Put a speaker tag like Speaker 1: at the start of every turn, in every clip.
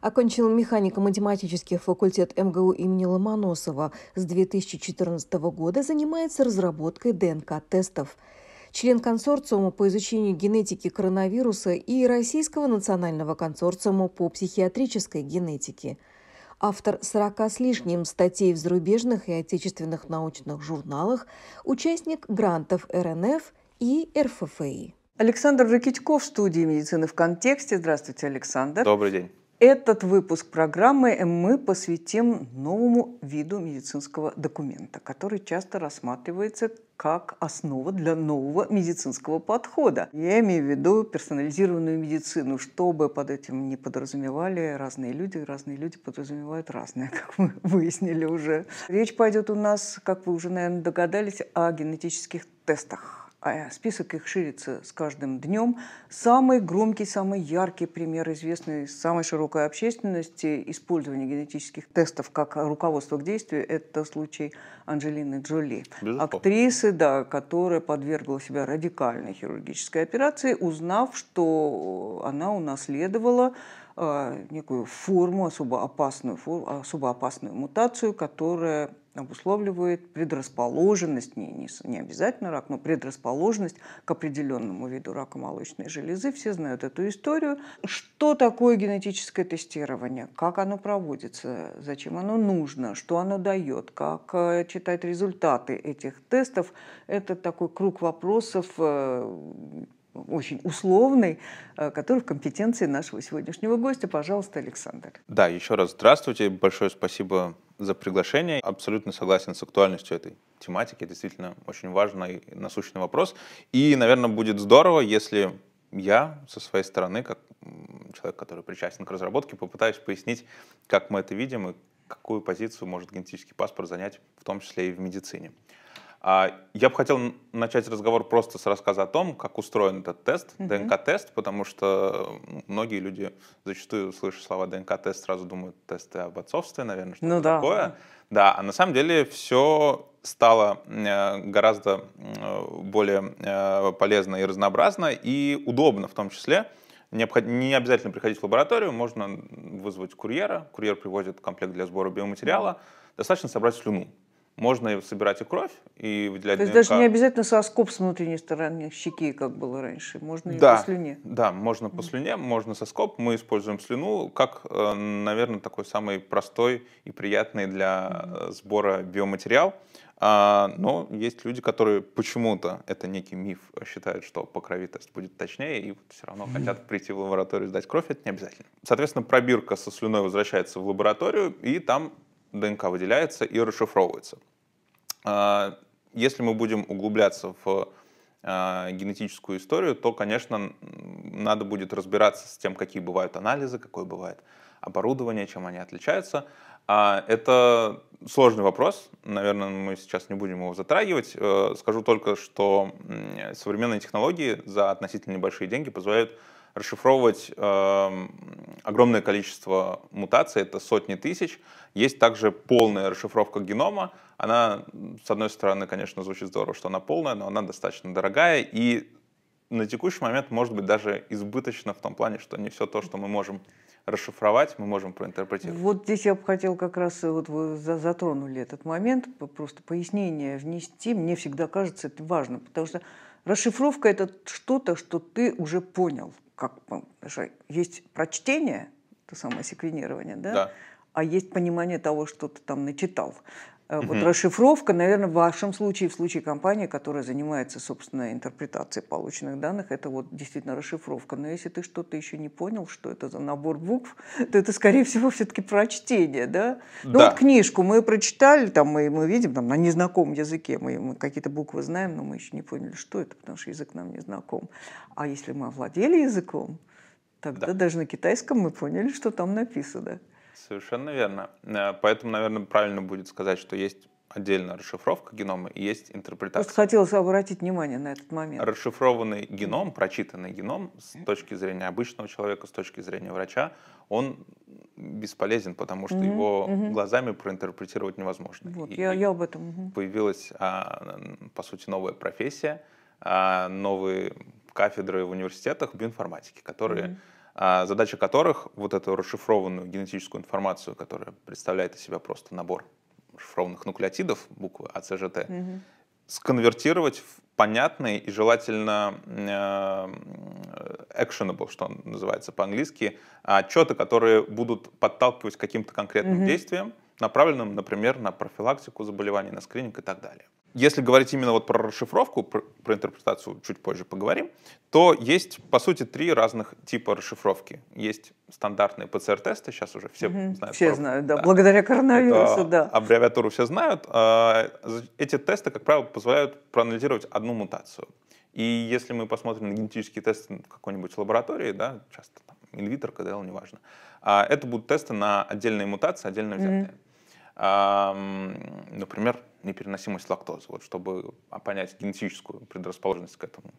Speaker 1: Окончил механико-математический факультет МГУ имени Ломоносова. С 2014 года занимается разработкой ДНК-тестов. Член консорциума по изучению генетики коронавируса и Российского национального консорциума по психиатрической генетике. Автор 40 с лишним статей в зарубежных и отечественных научных журналах, участник грантов РНФ и РФФИ. Александр Ракитьков в студии медицины в контексте. Здравствуйте, Александр. Добрый день. Этот выпуск программы мы посвятим новому виду медицинского документа, который часто рассматривается как основа для нового медицинского подхода. Я имею в виду персонализированную медицину, чтобы под этим не подразумевали разные люди. Разные люди подразумевают разное, как мы выяснили уже. Речь пойдет у нас, как вы уже, наверное, догадались, о генетических тестах а э, список их ширится с каждым днем. Самый громкий, самый яркий пример, известный самой широкой общественности использования генетических тестов как руководство к действию, это случай Анджелины Джоли. Безусловно. Актрисы, да, которая подвергла себя радикальной хирургической операции, узнав, что она унаследовала э, некую форму, особо опасную, особо опасную мутацию, которая обусловливает предрасположенность, не, не, не обязательно рак, но предрасположенность к определенному виду рака молочной железы. Все знают эту историю. Что такое генетическое тестирование? Как оно проводится? Зачем оно нужно? Что оно дает? Как э, читать результаты этих тестов? Это такой круг вопросов, э, очень условный, э, который в компетенции нашего сегодняшнего гостя. Пожалуйста, Александр.
Speaker 2: Да, еще раз здравствуйте. Большое спасибо за приглашение. Абсолютно согласен с актуальностью этой тематики. Действительно, очень важный насущный вопрос. И, наверное, будет здорово, если я со своей стороны, как человек, который причастен к разработке, попытаюсь пояснить, как мы это видим и какую позицию может генетический паспорт занять, в том числе и в медицине. А, я бы хотел начать разговор просто с рассказа о том, как устроен этот тест, угу. ДНК-тест, потому что многие люди зачастую слышат слова ДНК-тест, сразу думают тесты об отцовстве, наверное, что-то ну, да. такое. Да, а на самом деле все стало э, гораздо более э, полезно и разнообразно, и удобно в том числе. Не обязательно приходить в лабораторию, можно вызвать курьера. Курьер привозит комплект для сбора биоматериала. Достаточно собрать слюну. Можно собирать и кровь, и выделять То есть ДНК. даже не обязательно
Speaker 1: соскоб с внутренней стороны щеки, как было раньше. Можно да, и по слюне.
Speaker 2: Да, можно по слюне, можно соскоб. Мы используем слюну как, э, наверное, такой самый простой и приятный для э, сбора биоматериал. А, но есть люди, которые почему-то, это некий миф, считают, что по будет точнее, и все равно хотят прийти в лабораторию сдать кровь, это не обязательно. Соответственно, пробирка со слюной возвращается в лабораторию, и там ДНК выделяется и расшифровывается. А, если мы будем углубляться в а, генетическую историю, то, конечно, надо будет разбираться с тем, какие бывают анализы, какое бывает оборудование, чем они отличаются. А, это сложный вопрос, наверное, мы сейчас не будем его затрагивать. Э, скажу только, что современные технологии за относительно небольшие деньги позволяют расшифровывать э, огромное количество мутаций, это сотни тысяч. Есть также полная расшифровка генома. Она, с одной стороны, конечно, звучит здорово, что она полная, но она достаточно дорогая и на текущий момент может быть даже избыточно в том плане, что не все то, что мы можем расшифровать, мы можем проинтерпретировать.
Speaker 1: Вот здесь я бы хотел как раз, э, вот вы затронули этот момент, просто пояснение внести. Мне всегда кажется, это важно, потому что расшифровка – это что-то, что ты уже понял – как же есть прочтение, то самое секвенирование, да? Да. А есть понимание того, что ты там начитал. Угу. Вот расшифровка, наверное, в вашем случае, в случае компании, которая занимается, собственно, интерпретацией полученных данных, это вот действительно расшифровка. Но если ты что-то еще не понял, что это за набор букв, то это, скорее всего, все-таки прочтение, да? Ну, да. Ну вот книжку мы прочитали, там мы, мы видим там, на незнакомом языке, мы, мы какие-то буквы знаем, но мы еще не поняли, что это, потому что язык нам не знаком. А если мы овладели языком, тогда да. даже на китайском мы поняли, что там написано.
Speaker 2: Совершенно верно. Э, поэтому, наверное, правильно будет сказать, что есть отдельная расшифровка генома и есть интерпретация. Просто
Speaker 1: хотелось обратить внимание на этот момент.
Speaker 2: Расшифрованный геном, прочитанный геном с точки зрения обычного человека, с точки зрения врача, он бесполезен, потому что угу, его угу. глазами проинтерпретировать невозможно. Вот, и, я, я об этом. Угу. Появилась, а, по сути, новая профессия, а, новые кафедры в университетах биоинформатики, которые угу а, задача которых вот эту расшифрованную генетическую информацию, которая представляет из себя просто набор расшифрованных нуклеотидов, буквы АЦЖТ, угу. сконвертировать в понятный и желательно э, actionable, что он называется по-английски, отчеты, которые будут подталкивать к каким-то конкретным угу. действиям, направленным, например, на профилактику заболеваний, на скрининг и так далее. Если говорить именно вот про расшифровку, про интерпретацию чуть позже поговорим, то есть, по сути, три разных типа расшифровки. Есть стандартные ПЦР-тесты, сейчас уже все угу, знают. Все про... знают,
Speaker 1: да, да, благодаря коронавирусу, Это да.
Speaker 2: Аббревиатуру все знают. А, эти тесты, как правило, позволяют проанализировать одну мутацию. И если мы посмотрим на генетические тесты в какой-нибудь лаборатории, да, часто Инвитер, КДЛ, неважно, а, это будут тесты на отдельные мутации, отдельно взятые. Mm-hmm. Например, непереносимость лактозы. Вот чтобы понять генетическую предрасположенность к этому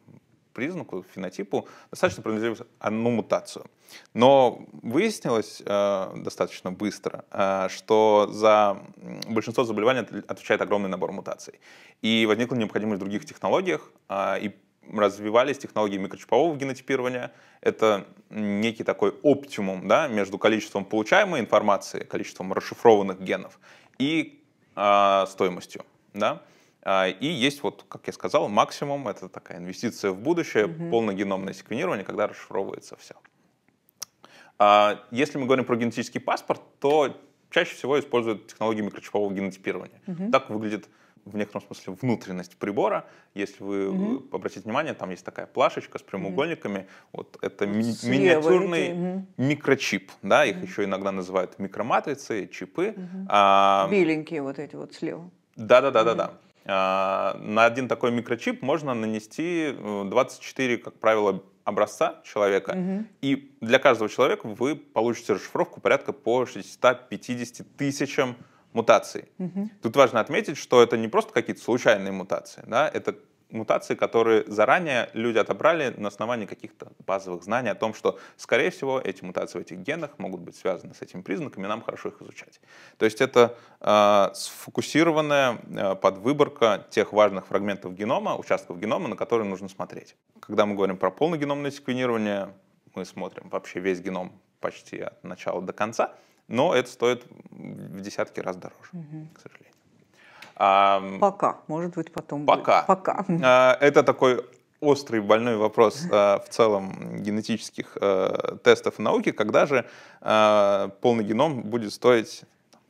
Speaker 2: признаку, фенотипу, достаточно проанализировать одну мутацию. Но выяснилось э, достаточно быстро, э, что за большинство заболеваний отвечает огромный набор мутаций. И возникла необходимость в других технологиях э, и развивались технологии микрочипового генотипирования. Это некий такой оптимум да, между количеством получаемой информации, количеством расшифрованных генов и э, стоимостью. Да? А, и есть, вот, как я сказал, максимум, это такая инвестиция в будущее, Mm -hmm. полногеномное секвенирование, когда расшифровывается все. А, если мы говорим про генетический паспорт, то чаще всего используют технологии микрочипового генотипирования. Mm -hmm. Так выглядит в некотором смысле внутренность прибора. Если вы угу. обратите внимание, там есть такая плашечка с прямоугольниками. Угу. Вот это ми- миниатюрный угу. микрочип, да, их угу. еще иногда называют микроматрицы, чипы. Угу. А,
Speaker 1: Беленькие вот эти вот слева.
Speaker 2: Да, да, да, да, да. На один такой микрочип можно нанести 24, э, как правило, образца человека. Угу. И для каждого человека вы получите расшифровку порядка по 650 тысячам мутаций. Угу. Тут важно отметить, что это не просто какие-то случайные мутации, да, это мутации, которые заранее люди отобрали на основании каких-то базовых знаний о том, что, скорее всего, эти мутации в этих генах могут быть связаны с этими признаками, нам хорошо их изучать. То есть это э, сфокусированная э, подвыборка тех важных фрагментов генома, участков генома, на которые нужно смотреть. Когда мы говорим про полногеномное секвенирование, мы смотрим вообще весь геном почти от начала до конца — но это стоит в десятки раз дороже, угу. к сожалению. А, пока, может быть, потом. Пока. Будет. Пока. А, это такой острый больной вопрос э, в целом генетических э, тестов в науке, когда же э, полный геном будет стоить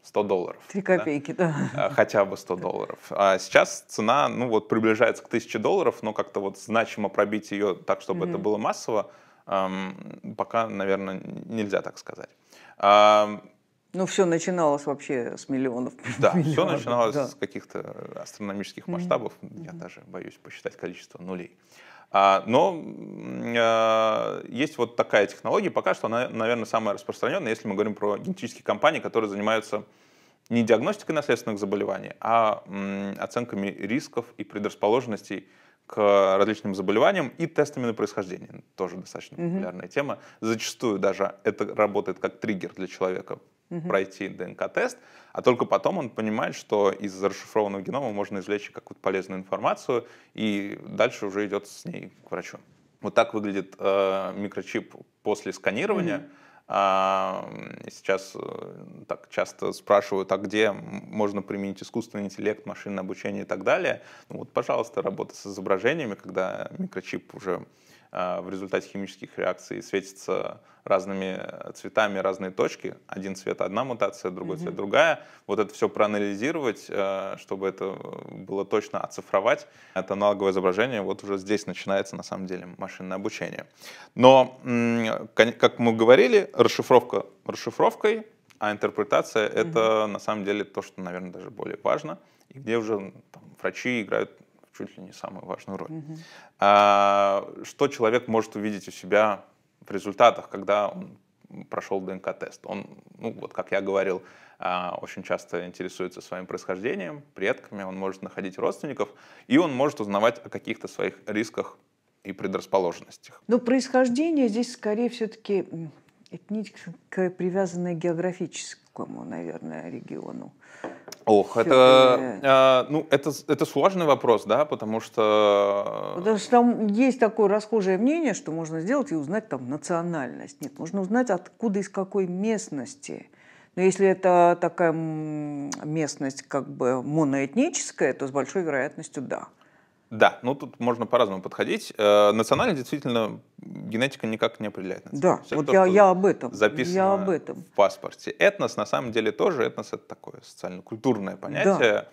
Speaker 2: 100 долларов. Три копейки, да? да. Хотя бы 100 долларов. А сейчас цена, ну вот, приближается к 1000 долларов, но как-то вот значимо пробить ее так, чтобы mm это было массово, эм, пока, наверное, нельзя так сказать. Ну, все начиналось вообще с миллионов. Да, миллионов, все начиналось да. с каких-то астрономических масштабов. Mm-hmm. Я даже боюсь посчитать количество нулей. А, но а, есть вот такая технология, пока что она, наверное, самая распространенная, если мы говорим про генетические компании, которые занимаются не диагностикой наследственных заболеваний, а оценками рисков и предрасположенностей к различным заболеваниям и тестами на происхождение. Тоже достаточно mm-hmm. популярная тема. Зачастую даже это работает как триггер для человека mm пройти ДНК-тест, а только потом он понимает, что из расшифрованного генома можно извлечь какую-то полезную информацию, и дальше уже идет с ней к врачу. Вот так выглядит э, микрочип после сканирования. mm а, сейчас э, так часто спрашивают, а где можно применить искусственный интеллект, машинное обучение и так далее. Ну вот, пожалуйста, работа с изображениями, когда микрочип уже а, в результате химических реакций светится разными э, цветами разные точки. Один цвет одна мутация, другой mm-hmm. цвет другая. Вот это все проанализировать, э, чтобы это э, было точно оцифровать. Это аналоговое изображение. Вот уже здесь начинается на самом деле машинное обучение. Но, как мы говорили, расшифровка расшифровкой, а интерпретация mm-hmm. это на самом деле то, что, наверное, даже более важно. И где уже там, врачи играют чуть ли не самую важную роль. Угу. А, что человек может увидеть у себя в результатах, когда он прошел ДНК-тест? Он, ну вот как я говорил, а, очень часто интересуется своим происхождением, предками, он может находить родственников, и он может узнавать о каких-то своих рисках и предрасположенностях.
Speaker 1: Ну происхождение здесь скорее все-таки этническое, привязанное к географическому,
Speaker 2: наверное, региону. Ох, это, э, ну, это, это сложный вопрос, да, потому что...
Speaker 1: Потому что там есть такое расхожее мнение, что можно сделать и узнать там национальность. Нет, можно узнать, откуда, из какой местности. Но если это такая местность как бы моноэтническая, то с большой вероятностью да.
Speaker 2: Да, ну тут можно по-разному подходить. Э, национально действительно генетика никак не определяет. Да, Все, вот то, я, я об этом. Записано я об этом. в паспорте. Этнос на самом деле тоже, этнос это такое социально-культурное понятие. Да.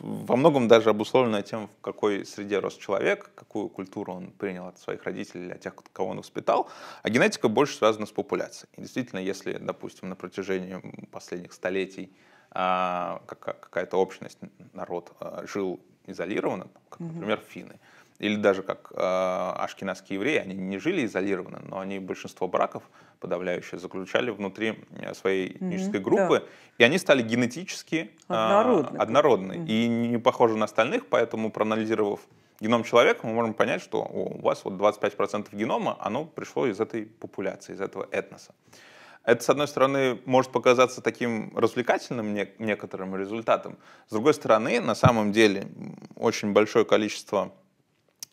Speaker 2: Во многом даже обусловленное тем, в какой среде рос человек, какую культуру он принял от своих родителей, от тех, кого он воспитал. А генетика больше связана с популяцией. И действительно, если, допустим, на протяжении последних столетий а, какая-то общность, народ а, жил изолировано, как, например, финны. Или даже как э, ашкенадские евреи, они не жили изолированно, но они большинство браков подавляющее заключали внутри э, своей этнической mm-hmm, группы, да. и они стали генетически однородны, э, однородны mm-hmm. и не похожи на остальных, поэтому проанализировав геном человека, мы можем понять, что у вас вот 25% генома, оно пришло из этой популяции, из этого этноса это, с одной стороны, может показаться таким развлекательным некоторым результатом. С другой стороны, на самом деле, очень большое количество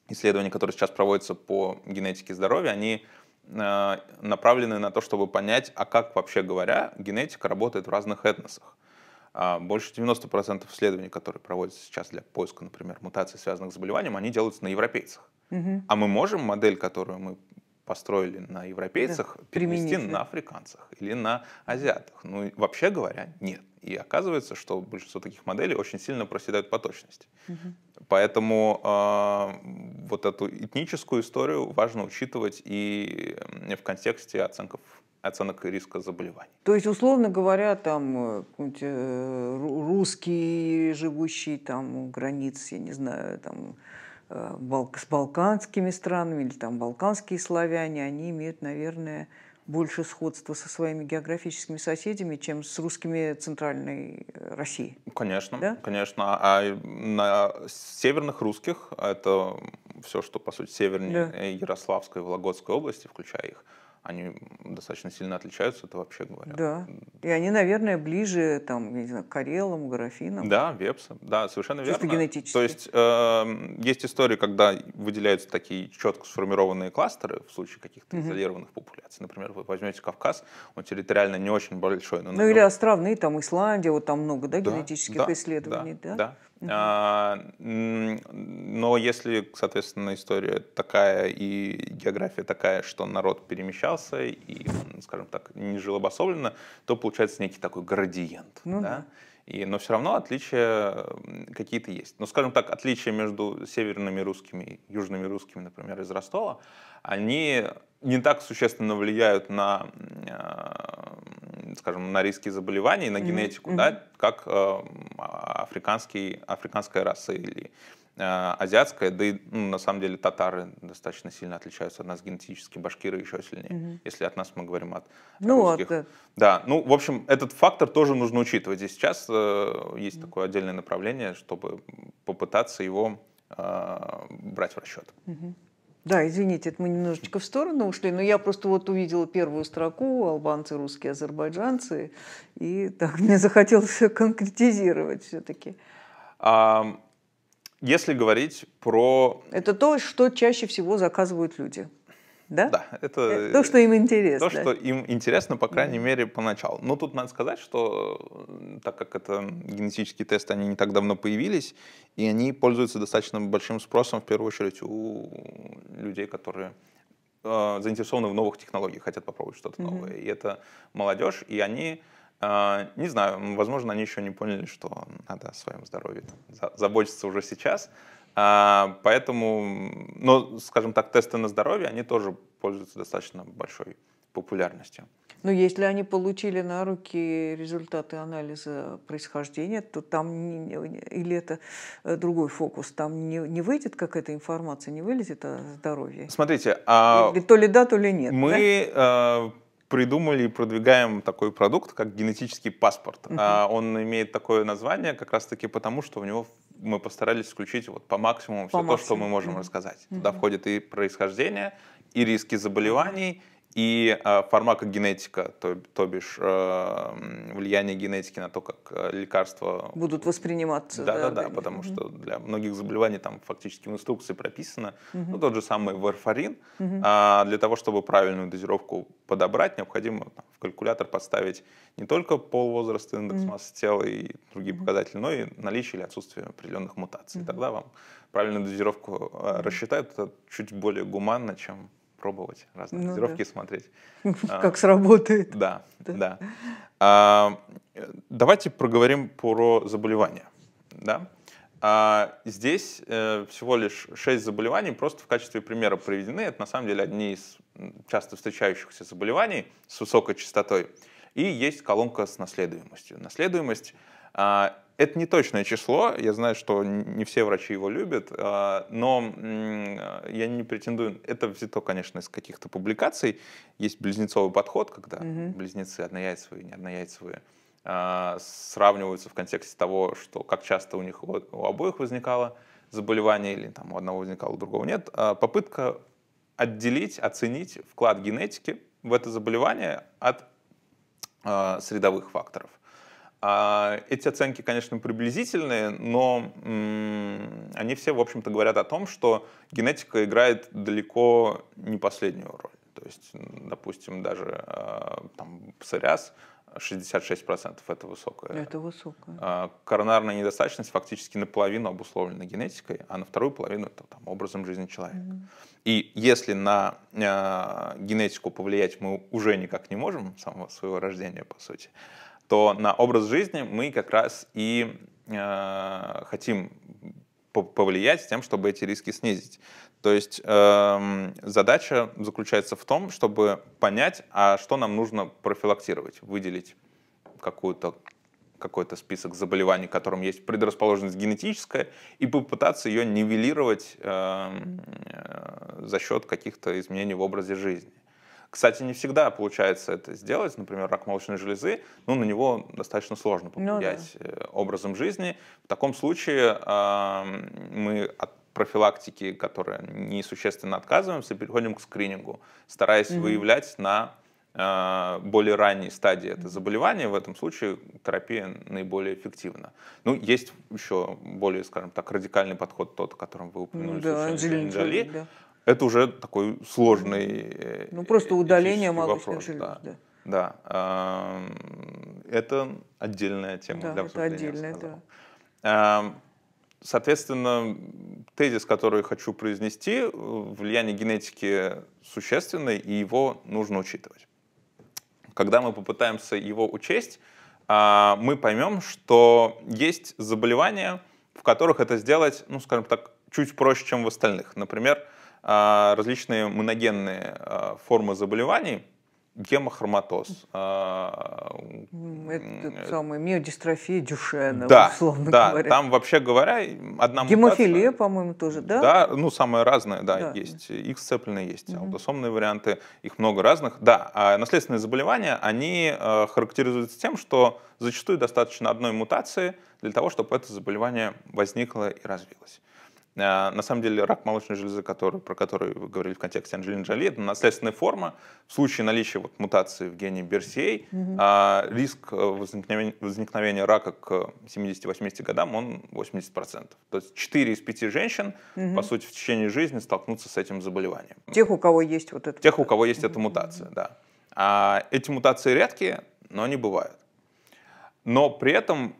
Speaker 2: исследований, которые сейчас проводятся по генетике здоровья, они э, направлены на то, чтобы понять, а как, вообще говоря, генетика работает в разных этносах. А больше 90% исследований, которые проводятся сейчас для поиска, например, мутаций, связанных с заболеванием, они делаются на европейцах. Угу. А мы можем модель, которую мы построили на европейцах, да, перенести на африканцах или на азиатах. Ну, вообще говоря, нет. И оказывается, что большинство таких моделей очень сильно проседают по точности. Угу. Поэтому э, вот эту этническую историю важно учитывать и э, в контексте оценков оценок риска заболеваний.
Speaker 1: То есть, условно говоря, там э, э, русские, живущие там у границ, я не знаю, там Э, с балканскими странами или там балканские славяне, они имеют, наверное, больше сходства со своими географическими соседями, чем с русскими
Speaker 2: центральной э, России. Конечно, да? конечно. А, а на северных русских, а это все, что, по сути, севернее да. Ярославской и Вологодской области, включая их, они достаточно сильно отличаются, это вообще говоря.
Speaker 1: Да. И они, наверное, ближе там, не знаю, к карелам, графинам. Да,
Speaker 2: вепсам. Да, совершенно Чисто верно. генетически. То есть э, есть истории, когда выделяются такие четко сформированные кластеры в случае каких-то угу. изолированных популяций. Например, вы возьмете Кавказ, он территориально не очень большой. Но ну или
Speaker 1: ну, островные, там Исландия, вот там много, да, да генетических да, исследований, да? Да.
Speaker 2: да. А, но если, соответственно, история такая и география такая, что народ перемещался и, скажем так, не жил обособленно, то получается некий такой градиент. Ну, да? Да. И, но все равно отличия какие-то есть. Но, ну, скажем так, отличия между северными русскими и южными русскими, например, из Ростова, они не так существенно влияют на, э, скажем, на риски заболеваний, на генетику, mm-hmm. да, как э, а, африканский, африканская раса или Э, азиатская, да и ну, на самом деле татары достаточно сильно отличаются от нас генетически, башкиры еще сильнее, угу. если от нас мы говорим от ну, русских. От... Э, да, ну, в общем, этот фактор тоже нужно учитывать. И сейчас э, есть угу. такое отдельное направление, чтобы попытаться его э, брать в расчет. Угу.
Speaker 1: Да, извините, это мы немножечко в сторону ушли, но я просто вот увидела первую строку «Албанцы, русские, азербайджанцы», и так мне захотелось конкретизировать все-таки.
Speaker 2: А, если говорить про...
Speaker 1: Это то, что чаще всего заказывают люди. Да? да, это, это то, что им
Speaker 2: интересно. То, что им интересно, по крайней mm. Да. мере, поначалу. Но тут надо сказать, что так как это генетические тесты, они не так давно появились, и они пользуются достаточно большим спросом, в первую очередь, у людей, которые э, заинтересованы в новых технологиях, хотят попробовать что-то mm-hmm. новое. И это молодежь, и они а, не знаю, возможно, они еще не поняли, что надо о своем здоровье заботиться уже сейчас. А, поэтому, ну, скажем так, тесты на здоровье, они тоже пользуются достаточно большой популярностью.
Speaker 1: Но если они получили на руки результаты анализа происхождения, то там или это э, другой фокус, там не, не выйдет какая-то информация, не вылезет о здоровье.
Speaker 2: Смотрите, а то ли да, то ли нет. Мы да? Э, придумали и продвигаем такой продукт, как генетический паспорт. Угу. А, он имеет такое название как раз-таки потому, что в него мы постарались включить вот по максимуму по все максимуму. то, что мы можем угу. рассказать. Угу. Туда входит и происхождение, и риски заболеваний, и а, фармакогенетика, то, то бишь э, влияние генетики на то, как э, лекарства будут
Speaker 1: восприниматься. Да, да, да, да потому угу.
Speaker 2: что для многих заболеваний там фактически в инструкции прописано, угу. ну тот же самый варфарин, угу. а, для того, чтобы правильную дозировку подобрать, необходимо там, в калькулятор подставить не только пол возраста, индекс угу. массы тела и другие угу. показатели, но и наличие или отсутствие определенных мутаций. Угу. Тогда вам правильную дозировку угу. рассчитают, это чуть более гуманно, чем пробовать, разные ну, дозировки да. смотреть.
Speaker 1: А, как сработает.
Speaker 2: Да, да. А, давайте проговорим про заболевания. Да? А, здесь э, всего лишь 6 заболеваний просто в качестве примера приведены. Это на самом деле одни из часто встречающихся заболеваний с высокой частотой. И есть колонка с наследуемостью. Наследуемость это не точное число, я знаю, что не все врачи его любят, а, но э, я не претендую. Это взято, конечно, из каких-то публикаций. Есть близнецовый подход, когда угу. близнецы однояйцевые, не однояйцевые а, сравниваются в контексте того, что как часто у них у обоих возникало заболевание или там у одного возникало, у другого нет. А, попытка отделить, оценить вклад генетики в это заболевание от средовых факторов. А, эти оценки, конечно, приблизительные, но они все, в общем-то, говорят о том, что генетика играет далеко не последнюю роль. То есть, допустим, даже а, там, псориаз 66% это высокое. Это высокое. А, коронарная недостаточность фактически наполовину обусловлена генетикой, а на вторую половину это там, образом жизни человека. Mm. И если на э, генетику повлиять мы уже никак не можем с самого своего рождения, по сути, э, то на образ жизни мы как раз и э, хотим повлиять тем, чтобы эти риски снизить. То есть э, задача заключается в том, чтобы понять, а что нам нужно профилактировать, выделить какую-то какой-то список заболеваний, которым есть предрасположенность генетическая, и попытаться ее нивелировать э, э, за счет каких-то изменений в образе жизни. Кстати, не всегда получается это сделать. Например, рак молочной железы, ну, на него достаточно сложно повлиять ну, да. Э, образом жизни. В таком случае э, мы от профилактики, которая несущественно отказываемся, переходим к скринингу, стараясь mm-hmm. выявлять на а, более ранней стадии это заболевание, в этом случае терапия наиболее эффективна. Ну, есть еще более, скажем так, радикальный подход, тот, о котором вы упомянули, ну да, Анджелина Джоли. Да это уже такой сложный э, Ну, просто удаление молочных вопрос, да. да. Да, эм, это отдельная тема да, для Это отдельная, да. Эм, соответственно, тезис, который хочу произнести, э, влияние генетики существенное, и его нужно учитывать. Когда мы попытаемся его учесть, э, мы поймем, что есть заболевания, в которых это сделать, ну, скажем так, чуть проще, чем в остальных. Например, а, различные моногенные а, формы заболеваний, гемохроматоз. А,
Speaker 1: это самый миодистрофия Дюшена, да, условно да, говоря.
Speaker 2: там вообще говоря одна Гемофилия, по-моему, тоже, да? Да, ну, самые разные, да, да. есть. Их сцепленные есть, угу. алдосомные варианты, их много разных. Да, а наследственные заболевания, они характеризуются тем, что зачастую достаточно одной мутации для того, чтобы это заболевание возникло и развилось. А, на самом деле рак молочной железы, который, про который вы говорили в контексте Анджелины Джоли, это наследственная форма. В случае наличия вот, мутации в гене Берсей, угу. а, риск э, возникновения, возникновения рака к 70-80 годам он 80%. То есть 4 из 5 женщин, угу. по сути, в течение жизни столкнутся с этим заболеванием. Тех, у кого есть вот это. Тех, у кого есть угу. эта мутация, да. А эти мутации редкие, но они бывают. Но при этом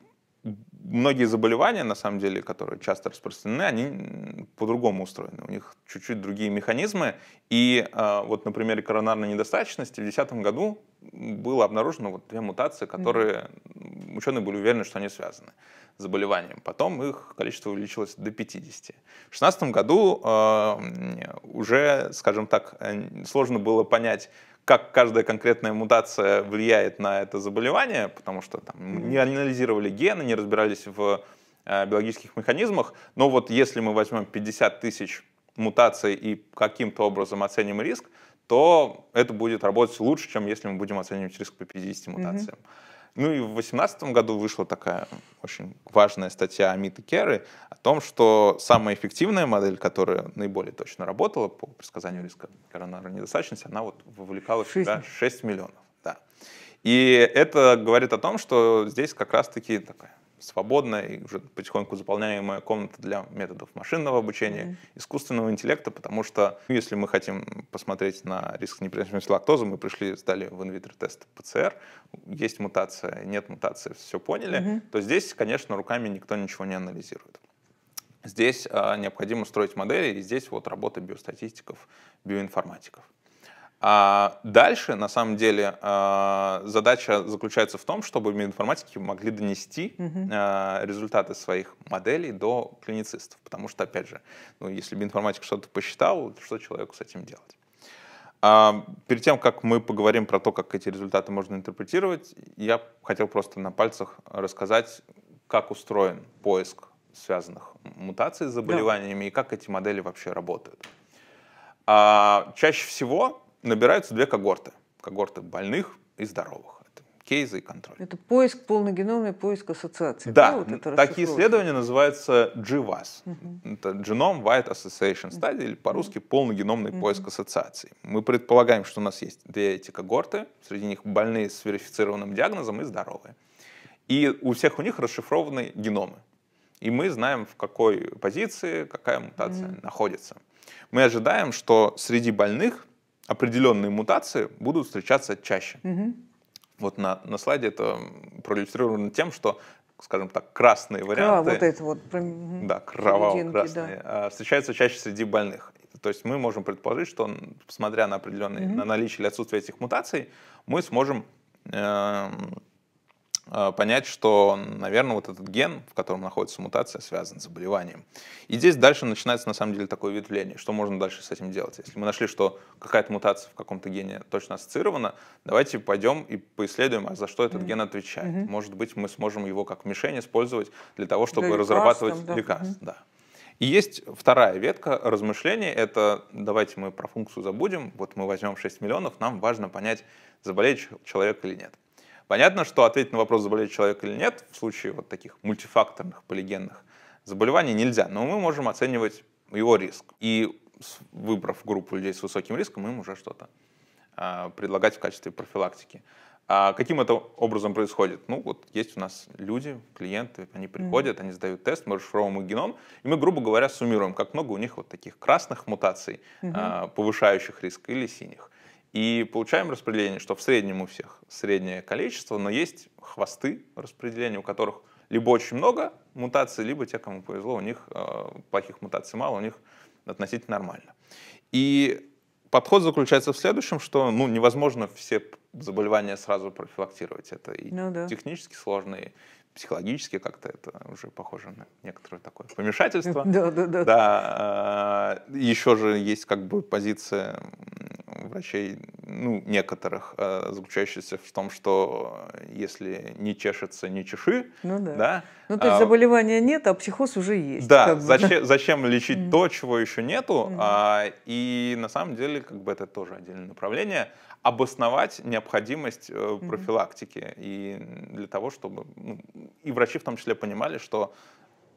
Speaker 2: многие заболевания, на самом деле, которые часто распространены, они по-другому устроены. У них чуть-чуть другие механизмы. И э, вот на примере коронарной недостаточности в 2010 году было обнаружено вот две мутации, которые mm ученые были уверены, что они связаны с заболеванием. Потом их количество увеличилось до 50. В 2016 году э, уже, скажем так, э, сложно было понять, как каждая конкретная мутация влияет на это заболевание, потому что там, не анализировали гены, не разбирались в э, биологических механизмах. Но вот если мы возьмем 50 тысяч мутаций и каким-то образом оценим риск, то это будет работать лучше, чем если мы будем оценивать риск по 50 мутациям. Mm-hmm. Ну и в 2018 году вышла такая очень важная статья Амиты Керы о том, что самая эффективная модель, которая наиболее точно работала по предсказанию риска коронарной недостаточности, она вот вовлекала в себя 6 миллионов. Да. И это говорит о том, что здесь как раз-таки такая свободная и уже потихоньку заполняемая комната для методов машинного обучения, mm-hmm. искусственного интеллекта, потому что ну, если мы хотим посмотреть на риск непереносимости лактозы, мы пришли, сдали в инвитро тест ПЦР, есть мутация, нет мутации, все поняли, mm-hmm. то здесь, конечно, руками никто ничего не анализирует. Здесь э, необходимо строить модели, и здесь вот работа биостатистиков, биоинформатиков. А дальше, на самом деле, а, задача заключается в том, чтобы мединформатики могли донести угу. результаты своих моделей до клиницистов. Потому что, опять же, ну, если бы что-то посчитал, что человеку с этим делать? А, перед тем, как мы поговорим про то, как эти результаты можно интерпретировать, я хотел просто на пальцах рассказать, как устроен поиск связанных мутаций с заболеваниями да. и как эти модели вообще работают. чаще всего набираются две когорты. Когорты больных и здоровых. Это кейзы и контроль.
Speaker 1: Это поиск полногеномный поиск ассоциаций. Да, да ну, вот такие исследования
Speaker 2: называются GWAS. Угу. Это Genome Wide Association Study, угу. или по-русски полногеномный угу. поиск ассоциаций. Мы предполагаем, что у нас есть две эти когорты, среди них больные с верифицированным диагнозом и здоровые. И у всех у них расшифрованы геномы. И мы знаем, в какой позиции какая мутация mm-hmm. находится. Мы ожидаем, что среди больных определенные мутации будут встречаться чаще. Угу. Вот на, на слайде это проиллюстрировано тем, что скажем так, красные варианты. Да, вот это
Speaker 1: вот. Да, кроваво-красные.
Speaker 2: Да. Встречаются чаще среди больных. То есть мы можем предположить, что, смотря на определенные, угу. на наличие или отсутствие этих мутаций, мы сможем э, Э, понять, что, наверное, вот этот ген, в котором находится мутация, связан с заболеванием. И здесь дальше начинается, на самом деле, такое ветвление. Что можно дальше с этим делать? Если мы нашли, что какая-то мутация в каком-то гене точно ассоциирована, давайте пойдем и поисследуем, а за что этот mm-hmm. ген отвечает. Mm-hmm. Может быть, мы сможем его как мишень использовать для того, чтобы для разрабатывать да. лекарства. Mm-hmm. Да. И есть вторая ветка размышлений, это давайте мы про функцию забудем, вот мы возьмем 6 миллионов, нам важно понять, заболеет человек или нет. Понятно, что ответить на вопрос, заболеет человек или нет, в случае вот таких мультифакторных полигенных заболеваний нельзя, но мы можем оценивать его риск. И выбрав группу людей с высоким риском, им уже что-то а, предлагать в качестве профилактики. А каким это образом происходит? Ну, вот есть у нас люди, клиенты, они приходят, mm-hmm. они сдают тест, мы расшифровываем их геном, и мы, грубо говоря, суммируем, как много у них вот таких красных мутаций, mm-hmm. а, повышающих риск, или синих. И получаем распределение, что в среднем у всех среднее количество, но есть хвосты распределения, у которых либо очень много мутаций, либо те, кому повезло, у них э, плохих мутаций мало, у них относительно нормально. И подход заключается в следующем, что ну, невозможно все заболевания сразу профилактировать. Это и ну, да. технически сложно, и психологически как-то это уже похоже на некоторое такое помешательство. Да, да, да. Да, э, еще же есть как бы позиция врачей, ну, некоторых, э, заключающийся в том, что э, если не чешется, не чеши. Ну да. да ну то есть а,
Speaker 1: заболевания нет, а психоз уже есть. Да, зачем,
Speaker 2: зачем лечить mm-hmm. то, чего еще нету? Mm-hmm. А, и на самом деле, как бы это тоже отдельное направление, обосновать необходимость mm-hmm. профилактики. И для того, чтобы... Ну, и врачи в том числе понимали, что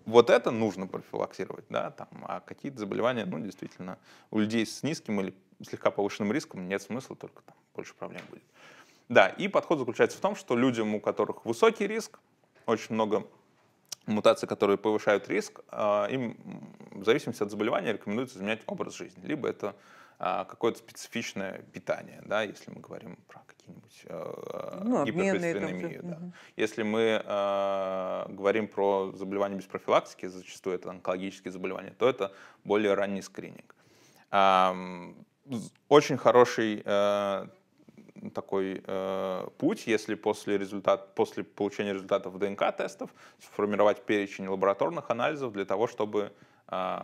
Speaker 2: вот это нужно профилактировать, да, там, а какие-то заболевания, ну, действительно, у людей с низким или слегка повышенным риском нет смысла, только там больше проблем будет. Да, и подход заключается в том, что людям, у которых высокий риск, очень много мутаций, которые повышают риск, а, им в зависимости от заболевания рекомендуется изменять образ жизни. Либо это а, какое-то специфичное питание, да, если мы говорим про какие-нибудь э, ну, гиперхолестеринемию. Да. Угу. Если мы э, говорим про заболевания без профилактики, зачастую это онкологические заболевания, то это более ранний скрининг. Эм, очень хороший э, такой э, путь, если после, результат, после получения результатов ДНК-тестов сформировать перечень лабораторных анализов для того, чтобы, э,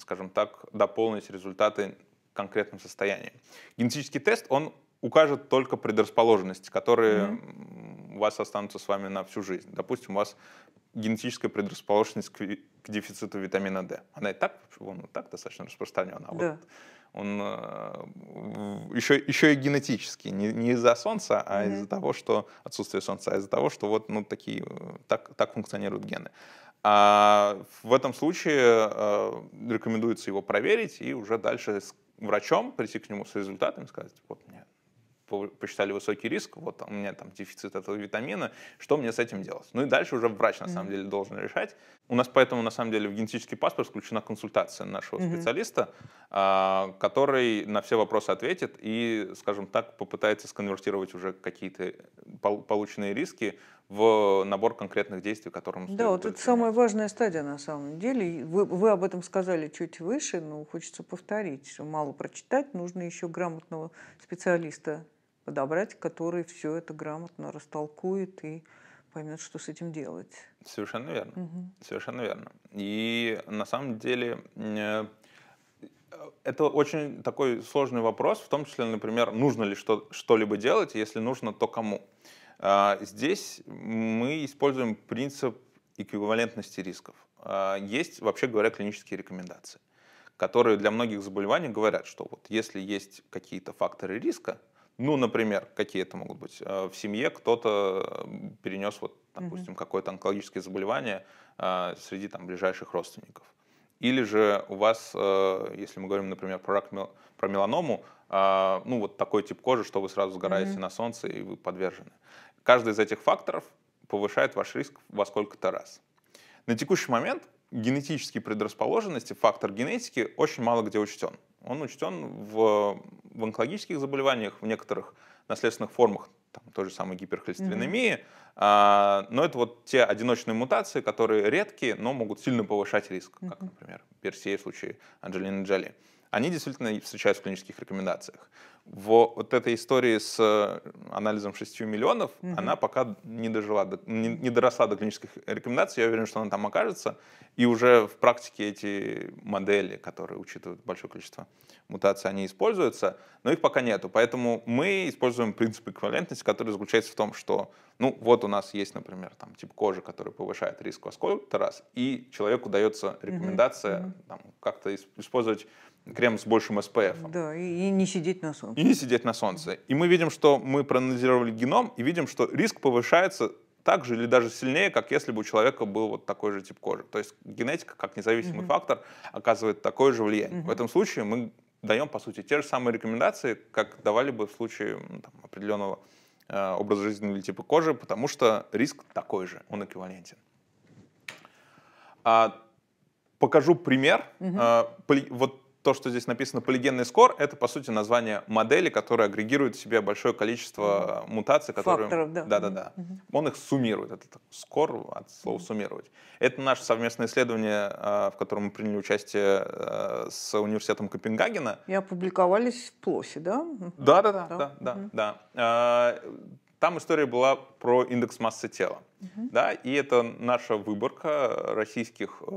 Speaker 2: скажем так, дополнить результаты конкретным состоянием. Генетический тест, он укажет только предрасположенности, которые mm-hmm. у вас останутся с вами на всю жизнь. Допустим, у вас генетическая предрасположенность к, к дефициту витамина D. Она и так, вон, так достаточно распространена. А да. вот он э, еще, еще и генетически, не, не из-за солнца, а mm-hmm. из-за того, что отсутствие солнца, а из-за того, что вот ну, такие, так, так функционируют гены. А в этом случае э, рекомендуется его проверить и уже дальше с врачом прийти к нему с результатами и сказать, вот мне посчитали высокий риск, вот у меня там дефицит этого витамина, что мне с этим делать? Ну и дальше уже врач на самом деле должен решать. У нас поэтому на самом деле в генетический паспорт включена консультация нашего mm-hmm. специалиста, а, который на все вопросы ответит и, скажем так, попытается сконвертировать уже какие-то э, полученные риски в набор конкретных действий, которым Да, вот это
Speaker 1: самая важная стадия на самом деле. Вы, вы об этом сказали чуть выше, но хочется повторить, что мало прочитать, нужно еще грамотного специалиста подобрать, который все это грамотно растолкует и поймет, что с этим делать.
Speaker 2: Совершенно верно. Угу. Совершенно верно. И на самом деле э, это очень такой сложный вопрос, в том числе, например, нужно ли что- что-либо делать, если нужно, то кому. А, здесь мы используем принцип эквивалентности рисков. А, есть, вообще говоря, клинические рекомендации, которые для многих заболеваний говорят, что вот если есть какие-то факторы риска, ну, например, какие это могут быть? Э, в семье кто-то э, перенес, вот, допустим, какое-то онкологическое заболевание э, среди там, ближайших родственников. Или же у вас, если мы говорим, например, про рак, про меланому, ну вот такой тип кожи, что вы сразу сгораете mm-hmm. на солнце и вы подвержены. Каждый из этих факторов повышает ваш риск во сколько-то раз. На текущий момент генетические предрасположенности, фактор генетики очень мало где учтен. Он учтен в, в онкологических заболеваниях, в некоторых наследственных формах там, той же самой гиперхолестеринемии. Mm-hmm. А, но это вот те одиночные мутации, которые редкие, но могут сильно повышать риск, mm-hmm. как, например, в Персей в случае Анджелины Джоли они действительно встречаются в клинических рекомендациях. В, вот эта история с э, анализом 6 миллионов, угу. она пока не, дожила до, не, не доросла до клинических рекомендаций. Я уверен, что она там окажется. И уже в практике эти модели, которые учитывают большое количество мутаций, они используются, но их пока нету. Поэтому мы используем принцип эквивалентности, который заключается в том, что ну вот у нас есть, например, там, тип кожи, который повышает риск во сколько-то раз, и человеку дается рекомендация угу. там, как-то использовать крем с большим SPF.
Speaker 1: Да, и, и не сидеть на солнце. И не
Speaker 2: сидеть на солнце. И мы видим, что мы проанализировали геном и видим, что риск повышается так же или даже сильнее, как если бы у человека был вот такой же тип кожи. То есть генетика, как независимый mm-hmm. фактор, оказывает такое же влияние. Mm-hmm. В этом случае мы даем, по сути, те же самые рекомендации, как давали бы в случае ну, там, определенного э, образа жизни или типа кожи, потому что риск такой же, он эквивалентен. А, покажу пример. Mm-hmm. А, вот то, что здесь написано полигенный скор, это, по сути, название модели, которая агрегирует в себе большое количество mm-hmm. мутаций, которые... Факторов, да. Да-да-да. Mm-hmm. Он их суммирует. Это скор от слова mm-hmm. «суммировать». Это наше совместное исследование, а, в котором мы приняли участие а, с университетом Копенгагена.
Speaker 1: И опубликовались в ПЛОСе, да? Да-да-да.
Speaker 2: да, да, Там история была про индекс массы тела. Uh-huh. Да, и это наша выборка российских э,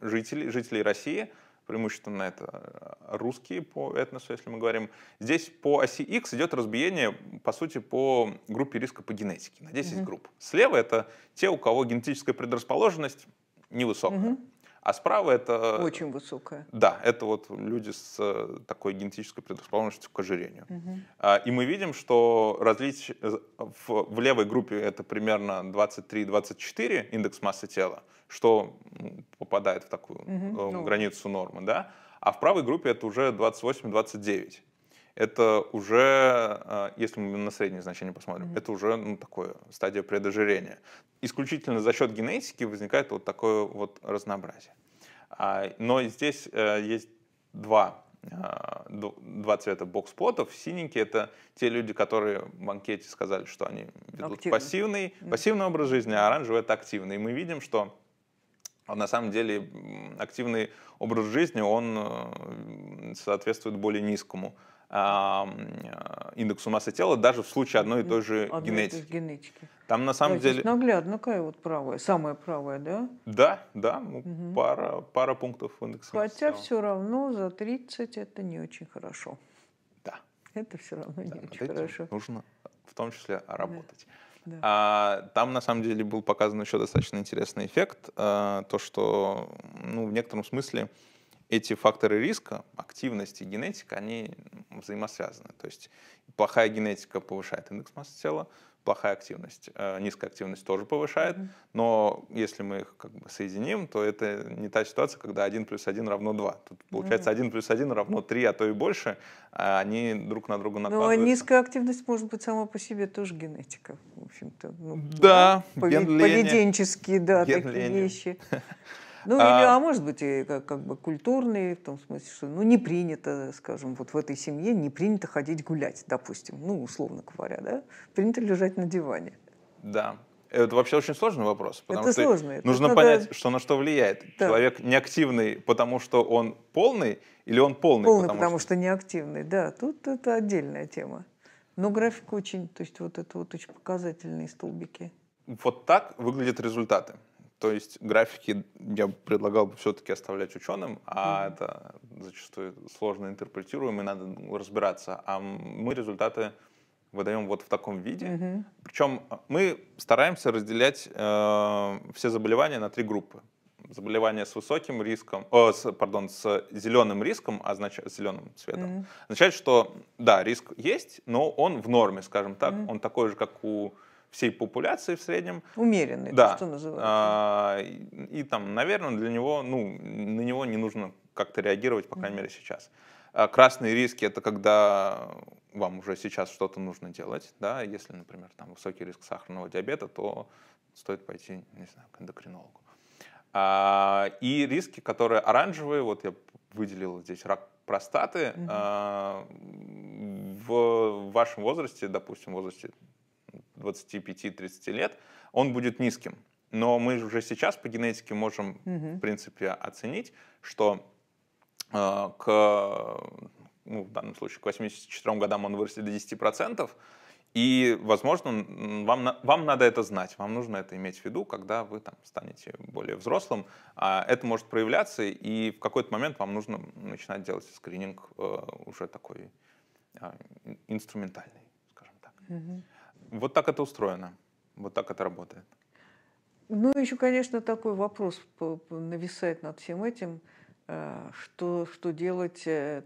Speaker 2: э, жителей, жителей России – преимущественно это э, русские по этносу, если мы говорим. Здесь по оси X идет разбиение, по сути, по группе риска по генетике, на 10 угу. групп. Слева это те, у кого генетическая предрасположенность невысокая. Угу. А справа это... Э, Очень высокая. Да, это вот люди с э, такой генетической предрасположенностью к ожирению. Угу. И мы видим, что различ... Э, в, в левой группе это примерно 23-24 индекс массы тела, что попадает в такую угу. границу нормы, да? А в правой группе это уже 28-29 это уже, а, если мы на средние значения посмотрим, mm-hmm. это уже ну, такое стадия предожирения. Исключительно за счет генетики возникает вот такое вот разнообразие. А, но здесь э, есть два а, два цвета бокспотов. Синенькие — это те люди, которые в банкете сказали, что они ведут пассивный, пассивный образ жизни, а оранжевый — это активный. И мы видим, что на самом деле активный образ жизни, он э, соответствует более низкому Э, индексу массы тела даже в случае одной и той же одной генетики. генетики. Там на самом да, деле...
Speaker 1: Наглядно, ну, какая вот
Speaker 2: правая, самая
Speaker 1: правая, да?
Speaker 2: Да, да, угу. пара, пара пунктов индекса. Хотя массы
Speaker 1: все равно за 30 это не очень хорошо. Да. Это все равно да, не
Speaker 2: очень хорошо. Нужно в том числе работать. Да. Да. А, там на самом деле был показан еще достаточно интересный эффект, а, то что ну, в некотором смысле эти факторы риска, активность и генетика, они взаимосвязаны. То есть плохая генетика повышает индекс массы тела, плохая активность, э, низкая активность тоже повышает, но если мы их как бы соединим, то это не та ситуация, когда 1 плюс 1 равно 2. Тут получается 1 плюс 1 равно 3, а то и больше, а они друг на друга ну, а накладываются. Но низкая
Speaker 1: активность может быть сама по себе тоже генетика,
Speaker 2: в общем-то. Ну, да, да поведенческие,
Speaker 1: да, ген такие вещи. Ну, а... или, а может быть, и как, как бы культурный, в том смысле, что ну, не принято, скажем, вот в этой семье не принято ходить гулять, допустим, ну, условно говоря, да? Принято лежать на диване.
Speaker 2: Да, это вообще очень сложный вопрос, потому это что сложный. нужно это понять, надо... что на что влияет. Да. Человек неактивный, потому что он полный, или он полный, полный потому, потому
Speaker 1: что... что неактивный. Да, тут это отдельная тема. Но график очень, то есть вот это вот очень показательные столбики.
Speaker 2: Вот так выглядят результаты. То есть графики я предлагал бы все-таки оставлять ученым, а mm-hmm. это зачастую сложно интерпретируем, и надо разбираться. А мы результаты выдаем вот в таком виде. Mm-hmm. Причем а, мы стараемся разделять э, все заболевания на три группы. Заболевания с высоким риском, о, с, пардон, с зеленым риском, означ... А с зеленым цветом, mm-hmm. означает, что да, риск есть, но он в норме, скажем так, mm-hmm. он такой же, как у всей популяции в среднем. Умеренный, да. что называется. А, и, и там, наверное, для него, ну, на него не нужно как-то реагировать, по крайней mm мере, сейчас. А красные риски это когда вам уже сейчас что-то нужно делать, да, если, например, там высокий риск сахарного диабета, то стоит пойти, не знаю, к эндокринологу. А, и риски, которые оранжевые, вот я выделил здесь рак простаты, mm-hmm. а, в вашем возрасте, допустим, в возрасте 25-30 лет, он будет низким. Но мы уже сейчас по генетике можем, угу. в принципе, оценить, что э, к, ну, в данном случае к 84 годам он вырастет до 10%, и, возможно, вам, вам надо это знать, вам нужно это иметь в виду, когда вы там станете более взрослым. А это может проявляться, и в какой-то момент вам нужно начинать делать скрининг э, уже такой э, инструментальный, скажем так. Mm-hmm. Вот так это устроено, вот так это работает.
Speaker 1: Ну, еще, конечно, такой вопрос нависает над всем этим, э, что, что делать э,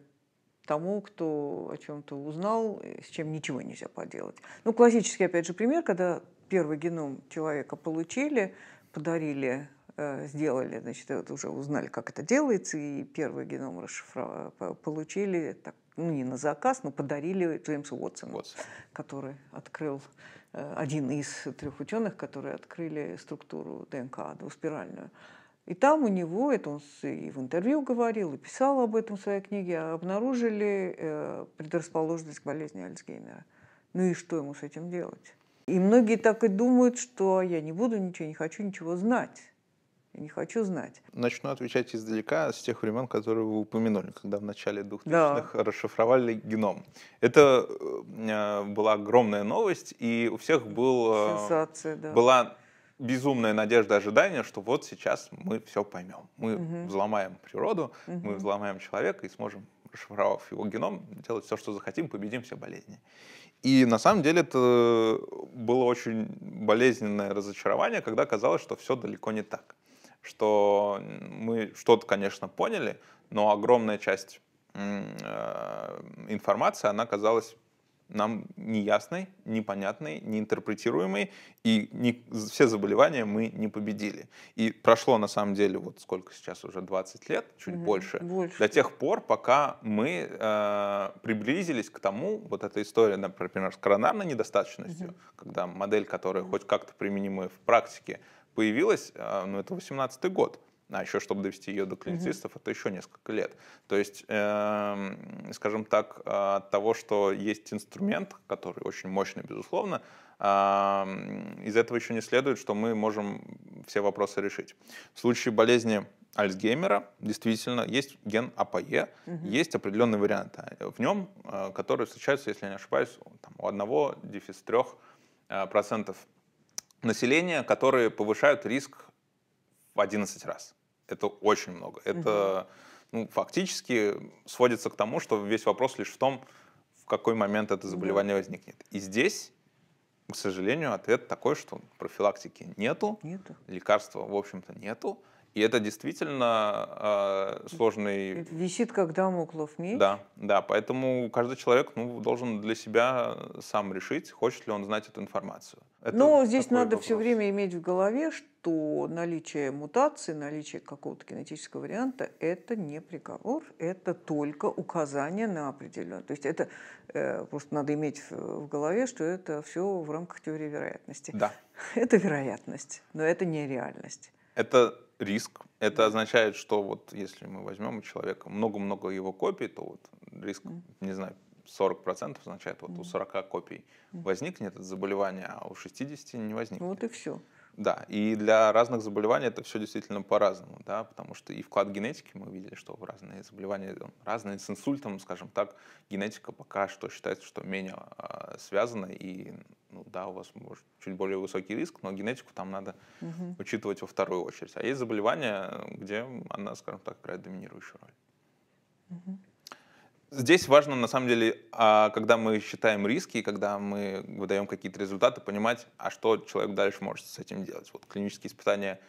Speaker 1: тому, кто о чем-то узнал, э, с чем ничего нельзя поделать. Ну, классический, опять же, пример, когда первый геном человека получили, подарили Э, сделали, значит, вот уже узнали, как это делается, и первый геном расшифровали, получили, так, ну не на заказ, но подарили Джеймсу Уотсону, Уотсон. который открыл, э, один из трех ученых, которые открыли структуру ДНК двуспиральную. И там у него, это он и в интервью говорил, и писал об этом в своей книге, обнаружили э, предрасположенность к болезни Альцгеймера. Ну и что ему с этим делать? И многие так и думают, что «А я не буду ничего, не хочу ничего знать.
Speaker 2: Я не хочу знать. Начну отвечать издалека, с тех времен, которые вы упомянули, когда в начале 2000-х да. расшифровали геном. Это э, э, была огромная новость, и у всех был, э, Сенсация, да. была безумная надежда, ожидание, что вот сейчас мы все поймем. Мы угу. взломаем природу, угу. мы взломаем человека и сможем, расшифровав его геном, делать все, что захотим, победим все болезни. И на самом деле это э, было очень болезненное разочарование, когда казалось, что все далеко не так что мы что-то, конечно, поняли, но огромная часть э, информации, она казалась нам неясной, непонятной, неинтерпретируемой, и не, все заболевания мы не победили. И прошло, на самом деле, вот сколько сейчас уже, 20 лет, чуть mm-hmm, больше, больше, до тех пор, пока мы э, приблизились к тому, вот эта история, например, с коронарной недостаточностью, mm-hmm. когда модель, которая mm-hmm. хоть как-то применима в практике, появилась, а, ну, это 18-й год. А еще, чтобы довести ее до клиницистов, mm-hmm. это еще несколько лет. То есть, э, скажем так, а, от того, что есть инструмент, который очень мощный, безусловно, э, из этого еще не следует, что мы можем все вопросы решить. В случае болезни Альцгеймера действительно есть ген АПЕ, угу. есть определенные варианты а, в нем, которые встречаются, если я не ошибаюсь, там, у одного дефис трех процентов населения, которые повышают риск в 11 раз. Это очень много. Это угу. ну, фактически сводится к тому, что весь вопрос лишь в том, в какой момент это заболевание угу. возникнет. И здесь к сожалению, ответ такой, что профилактики нету, нету. лекарства, в общем-то, нету. И это действительно э, сложный...
Speaker 1: Это висит как дамоклов меч.
Speaker 2: Да, да, поэтому каждый человек ну, должен для себя сам решить, хочет ли он знать эту информацию.
Speaker 1: Это Но здесь надо вопрос. все время иметь в голове, что наличие мутации, наличие какого-то кинетического варианта – это не приговор, это только указание на определенное. То есть это э, просто надо иметь в голове, что это все в рамках теории вероятности. Да. Это вероятность, но это не реальность.
Speaker 2: Это риск. Это означает, что вот если мы возьмем у человека много-много его копий, то вот риск, mm. не знаю, 40% означает, вот mm. у 40 копий mm. возникнет это заболевание, а у 60 не возникнет. Вот и все. Да, и для разных заболеваний это все действительно по-разному, да, потому что и вклад генетики мы видели, что в разные заболевания разные с инсультом, скажем так, генетика пока что считается, что менее э, связана и ну, да, у вас может чуть более высокий риск, но генетику там надо угу. учитывать во вторую очередь. А есть заболевания, где она, скажем так, играет доминирующую роль. Угу. Здесь важно, на самом деле, а, когда мы считаем риски, когда мы выдаем какие-то результаты, понимать, а что человек дальше может с этим делать. Вот клинические испытания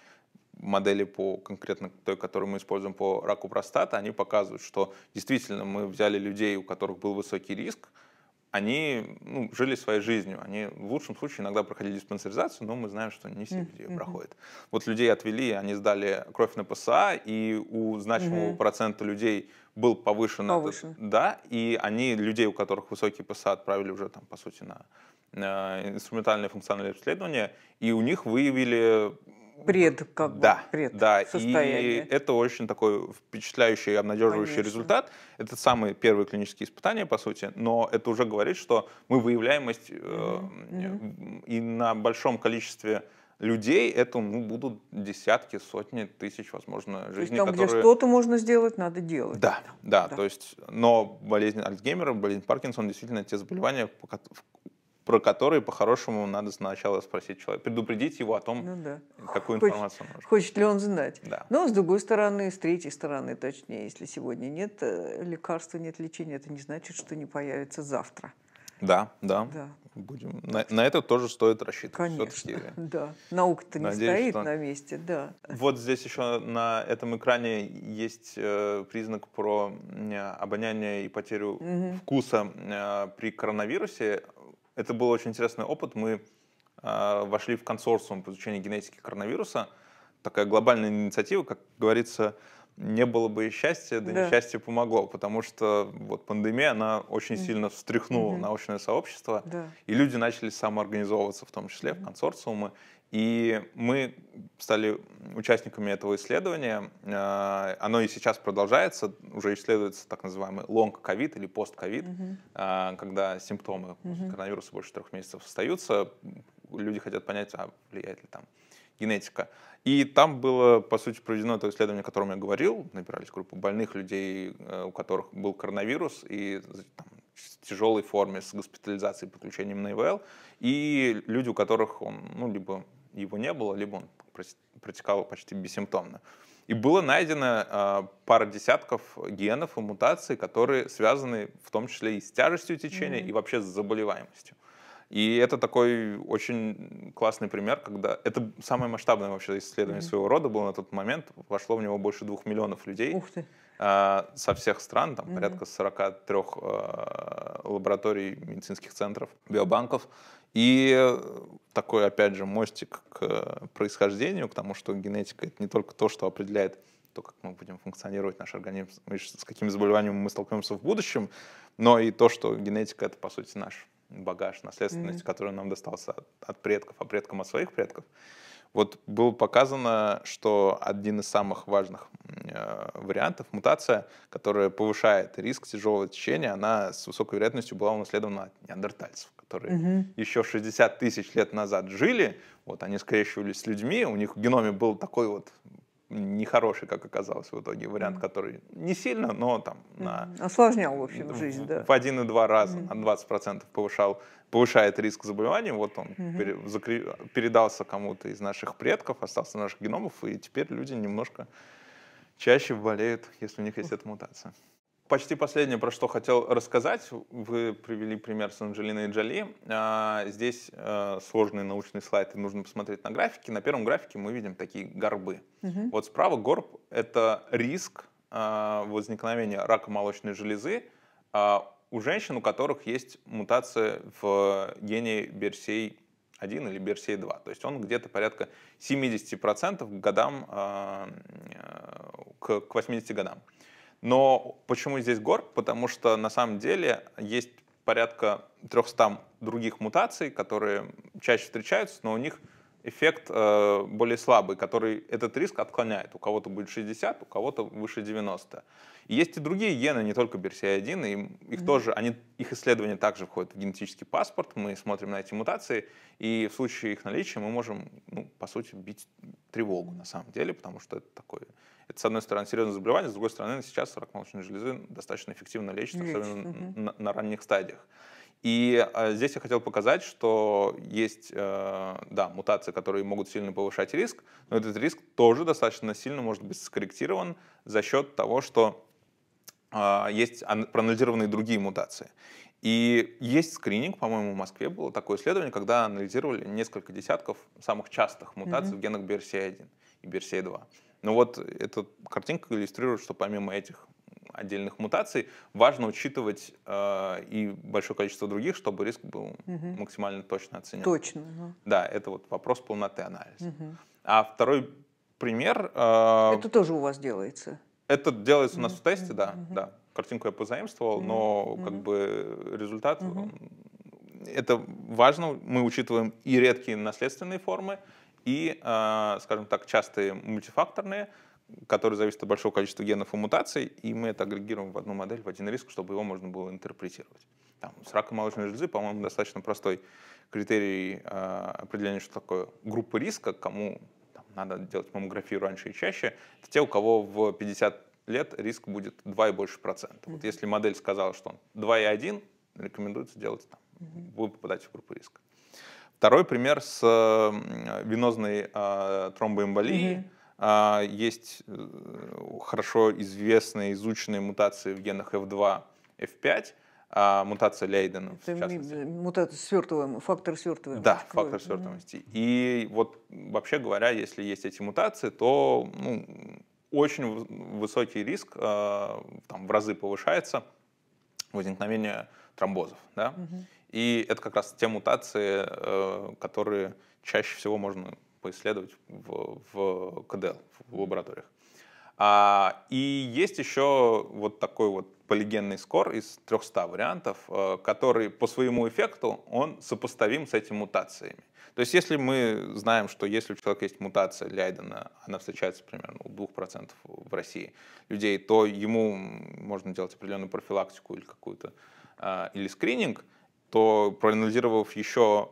Speaker 2: модели по конкретно той, которую мы используем по раку простаты, они показывают, что действительно мы взяли людей, у которых был высокий риск, они ну, жили своей жизнью. Они в лучшем случае иногда проходили диспансеризацию, но мы знаем, что не все mm-hmm. люди проходят. Вот людей отвели, они сдали кровь на ПСА, и у значимого mm-hmm. процента людей был повышен, повышен. Этот, да, и они людей, у которых высокий ПСА, отправили уже там, по сути, на э, инструментальное функциональное обследования, и у них выявили пред, как да, бы, пред да. состояние. И это очень такой впечатляющий и обнадеживающий Конечно. результат. Это самые первые клинические испытания, по сути, но это уже говорит, что мы выявляемость mm-hmm. Э, mm-hmm. и на большом количестве людей, это ну, будут десятки, сотни тысяч, возможно, жизней, то есть, там, которые... где что-то
Speaker 1: можно сделать, надо делать.
Speaker 2: Да, да, да, то есть, но болезнь Альцгеймера, болезнь Паркинсона, действительно, те заболевания, про которые по-хорошему надо сначала спросить человека, предупредить его о том, ну, да. какую хочет, информацию он может.
Speaker 1: Хочет ли он знать. Да. Но ну, с другой стороны, с третьей стороны, точнее, если сегодня нет э, лекарства, нет лечения, это не значит, что не появится завтра.
Speaker 2: Да, да. да. Будем. На, на это тоже стоит рассчитывать. Конечно,
Speaker 1: да. Наука-то не Надеюсь, стоит что... на месте, да.
Speaker 2: Вот здесь еще на этом экране есть э, признак про э, обоняние и потерю угу. вкуса э, при коронавирусе. Это был очень интересный опыт. Мы э, вошли в консорциум по изучению генетики коронавируса. Такая глобальная инициатива, как говорится, не было бы и счастья, да, да. несчастье помогло, потому что вот пандемия, она очень сильно встряхнула mm-hmm. научное сообщество, да. и люди начали самоорганизовываться, в том числе mm-hmm. в консорциумы, и мы стали участниками этого исследования. Э, оно и сейчас продолжается, уже исследуется так называемый лонг-ковид или пост-ковид, угу. Э, когда симптомы угу. коронавируса больше трех месяцев остаются. Люди хотят понять, а влияет ли там генетика. И там было, по сути, проведено то исследование, о котором я говорил. Набирались группу больных людей, э, у которых был коронавирус, и там, в тяжелой форме с госпитализацией, подключением на ИВЛ, и люди, у которых он, ну, либо его не было, либо он протекал почти бессимптомно. И было найдено э, пара десятков генов и мутаций, которые связаны в том числе и с тяжестью течения, mm-hmm. и вообще с заболеваемостью. И это такой очень классный пример, когда это самое масштабное вообще исследование mm-hmm. своего рода было на тот момент. Вошло в него больше двух миллионов людей. Ух ты. Э, со всех стран, там mm-hmm. порядка 43 э, а, лабораторий, медицинских центров, биобанков. mm и э, такой, опять же, мостик к э, происхождению, к тому, что генетика — это не только то, что определяет то, как мы будем функционировать, наш организм, с какими заболеваниями мы столкнемся в будущем, но и то, что генетика — это, по сути, наш багаж, наследственность, mm-hmm. который нам достался от, от предков, а предкам от своих предков. Вот было показано, что один из самых важных э, вариантов, мутация, которая повышает риск тяжелого течения, она с высокой вероятностью была унаследована от неандертальцев, которые угу. еще 60 тысяч лет назад жили, вот они скрещивались с людьми, у них в геноме был такой вот нехороший, как оказалось в итоге, вариант, который не сильно, но там...
Speaker 1: На, Осложнял, в общем, жизнь, да. В
Speaker 2: один и два раза, угу. на 20% повышал повышает риск заболеваний, вот он угу. передался кому-то из наших предков, остался наших геномов, и теперь люди немножко чаще болеют, если у них есть эта мутация. Почти последнее, про что хотел рассказать, вы привели пример с Анджелиной Джоли. А, здесь э, сложный научный слайд, и нужно посмотреть на графики. На первом графике мы видим такие горбы. Угу. Вот справа горб — это риск а, возникновения рака молочной железы а, у женщин, у которых есть мутация в гене берсей 1 или берсей 2. То есть он где-то порядка 70% к годам, э, э, к 80 годам. Но почему здесь гор? Потому что на самом деле есть порядка 300 других мутаций, которые чаще встречаются, но у них эффект э, более слабый, который этот риск отклоняет. У кого-то будет 60, у кого-то выше 90. И есть и другие гены, не только BRCA1, и их mm-hmm. тоже, они, их исследования также входят в генетический паспорт, мы смотрим на эти мутации, и в случае их наличия мы можем, ну, по сути, бить тревогу на самом деле, потому что это такое это, с одной стороны, серьезное заболевание, с другой стороны, сейчас рак молочной железы достаточно эффективно лечится, лечится. особенно угу. на, на ранних стадиях. И а, здесь я хотел показать, что есть э, да, мутации, которые могут сильно повышать риск, но этот риск тоже достаточно сильно может быть скорректирован за счет того, что а, есть проанализированные другие мутации. И есть скрининг, по-моему, в Москве было такое исследование, когда анализировали несколько десятков самых частых мутаций mm-hmm. в генах BRCA1 и BRCA2. Но ну вот эта картинка иллюстрирует, что помимо этих отдельных мутаций, важно учитывать э, и большое количество других, чтобы риск был угу. максимально точно оценен. Точно. Угу. Да, это вот вопрос полноты анализа. Угу. А второй пример... Э, это тоже у вас делается? Это делается у нас угу. в тесте, да, угу. да. Картинку я позаимствовал, угу. но как угу. бы результат... Угу. Это важно, мы учитываем и редкие наследственные формы, и, э, скажем так, частые мультифакторные, который зависит от большого количества генов и мутаций, и мы это агрегируем в одну модель, в один риск, чтобы его можно было интерпретировать. Там, с раком молочной железы, по-моему, достаточно простой критерий э, определения, что такое группа риска, кому там, надо делать маммографию раньше и чаще, это те, у кого в 50 лет риск будет 2 и больше процентов. Вот если модель сказала, что он и 2,1, рекомендуется делать там. Mm-hmm. Вы попадаете в группу риска. Второй пример с э, венозной э, тромбоэмболией. Mm-hmm а, есть э, хорошо известные, изученные мутации в генах F2, F5, а, мутация Лейдена,
Speaker 1: Это в Мутация свертываемая, фактор свертываемости.
Speaker 2: Да, фактор свертываемости. И вот вообще говоря, если есть эти мутации, то ну, очень высокий риск, а, там в разы повышается возникновение тромбозов. Да? Угу. И это как раз те мутации, э, которые чаще всего можно поисследовать в, в КДЛ, в лабораториях. А, и есть еще вот такой вот полигенный скор из 300 вариантов, э, который по своему эффекту он сопоставим с этими мутациями. То есть если мы знаем, что если у человека есть мутация Лейдена, она встречается примерно у 2% в России людей, то ему можно делать определенную профилактику или какую-то, а, или скрининг – то проанализировав еще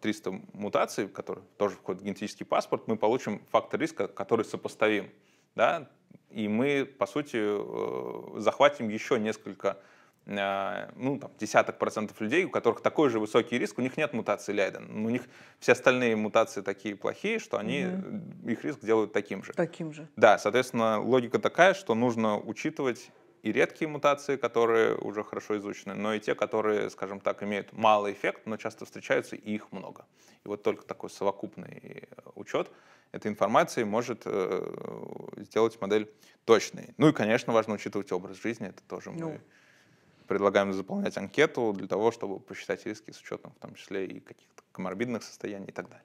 Speaker 2: 300 а, мутаций, которые тоже входят в генетический паспорт, мы получим фактор риска, который сопоставим. Да? И мы, по сути, э, захватим еще несколько, а, ну, там, десяток процентов людей, у которых такой же высокий риск, у них нет мутации Лейден. У них все остальные мутации такие плохие, что они, угу. их риск делают таким же. Таким же. Да, соответственно, логика такая, что нужно учитывать и редкие мутации, которые уже хорошо изучены, но и те, которые, скажем так, имеют малый эффект, но часто встречаются, и их много. И вот только такой совокупный э, учет этой информации может э, сделать модель точной. Ну и, конечно, важно учитывать образ жизни, это тоже ну. мы предлагаем заполнять анкету для того, чтобы посчитать риски с учетом в том числе и каких-то коморбидных состояний и так далее.